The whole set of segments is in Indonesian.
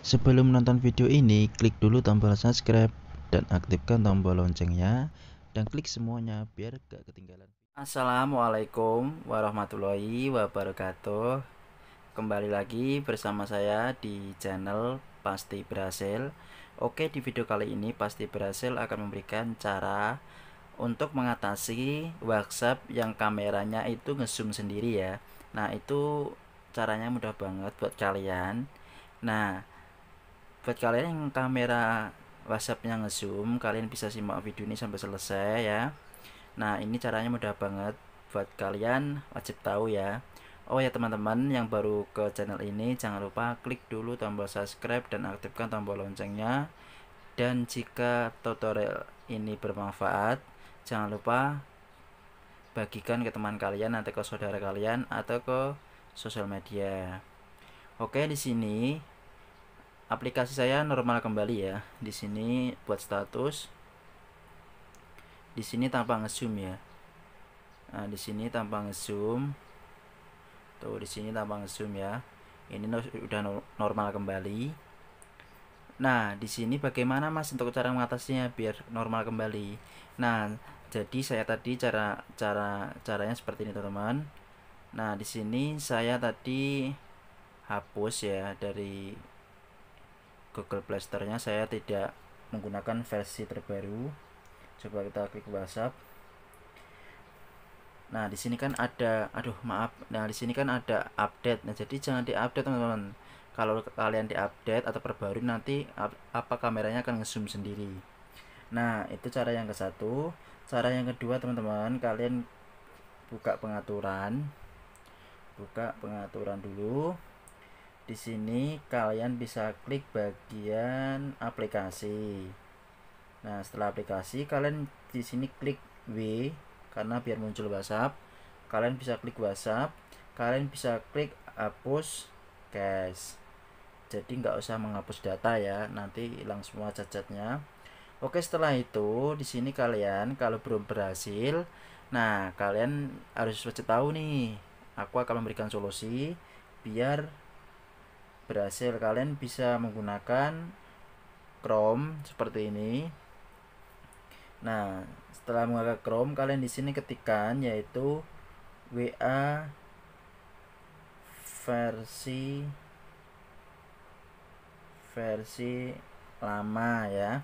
Sebelum menonton video ini, klik dulu tombol subscribe dan aktifkan tombol loncengnya dan klik semuanya biar gak ketinggalan. Assalamualaikum warahmatullahi wabarakatuh. Kembali lagi bersama saya di channel Pasti Berhasil. Oke, di video kali ini Pasti Berhasil akan memberikan cara untuk mengatasi WhatsApp yang kameranya itu ngezoom sendiri ya. Nah, itu caranya mudah banget buat kalian. Nah, buat kalian yang kamera WhatsAppnya ngezoom kalian bisa simak video ini sampai selesai ya nah ini caranya mudah banget buat kalian wajib tahu ya Oh ya teman-teman yang baru ke channel ini jangan lupa klik dulu tombol subscribe dan aktifkan tombol loncengnya dan jika tutorial ini bermanfaat jangan lupa bagikan ke teman kalian atau ke saudara kalian atau ke sosial media. Oke di sini aplikasi saya normal kembali ya. Di sini buat status. Di sini tanpa ngezoom ya. Nah, di sini tanpa ngezoom. Tuh di sini tanpa ngezoom ya. Ini udah normal kembali. Nah, di sini bagaimana Mas untuk cara mengatasinya biar normal kembali. Nah, jadi saya tadi cara cara caranya seperti ini, teman-teman. Nah, di sini saya tadi hapus ya dari Google Play Store-nya saya tidak menggunakan versi terbaru. Coba kita klik WhatsApp. Nah, di sini kan ada aduh maaf. Nah, di sini kan ada update. Nah, jadi jangan di-update, teman-teman. Kalau kalian di-update atau perbarui nanti apa kameranya akan ngezoom sendiri. Nah, itu cara yang ke satu. Cara yang kedua, teman-teman, kalian buka pengaturan. Buka pengaturan dulu. Di sini kalian bisa klik bagian aplikasi. Nah, setelah aplikasi kalian di sini klik W karena biar muncul WhatsApp. Kalian bisa klik WhatsApp, kalian bisa klik hapus cache. Jadi nggak usah menghapus data ya, nanti hilang semua cacatnya. Oke, setelah itu di sini kalian kalau belum berhasil, nah kalian harus tahu nih, aku akan memberikan solusi biar berhasil kalian bisa menggunakan Chrome seperti ini nah setelah menggunakan Chrome kalian di sini ketikkan yaitu WA versi versi lama ya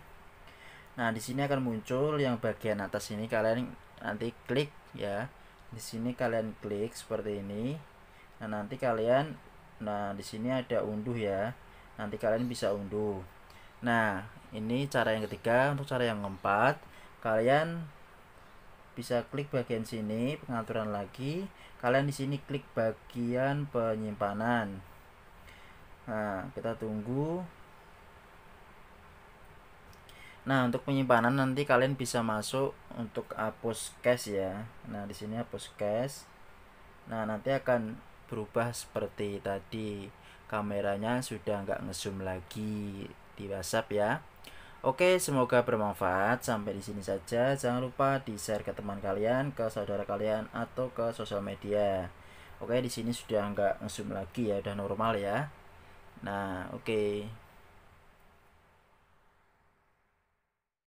nah di sini akan muncul yang bagian atas ini kalian nanti klik ya di sini kalian klik seperti ini nah nanti kalian Nah, di sini ada unduh ya. Nanti kalian bisa unduh. Nah, ini cara yang ketiga. Untuk cara yang keempat, kalian bisa klik bagian sini pengaturan lagi. Kalian di sini klik bagian penyimpanan. Nah, kita tunggu. Nah, untuk penyimpanan nanti kalian bisa masuk untuk hapus cache ya. Nah, di sini hapus cache. Nah, nanti akan berubah seperti tadi kameranya sudah nggak ngezoom lagi di WhatsApp ya Oke, semoga bermanfaat. Sampai di sini saja. Jangan lupa di-share ke teman kalian, ke saudara kalian, atau ke sosial media. Oke, di sini sudah nggak ngezoom lagi ya, udah normal ya. Nah, oke. Okay.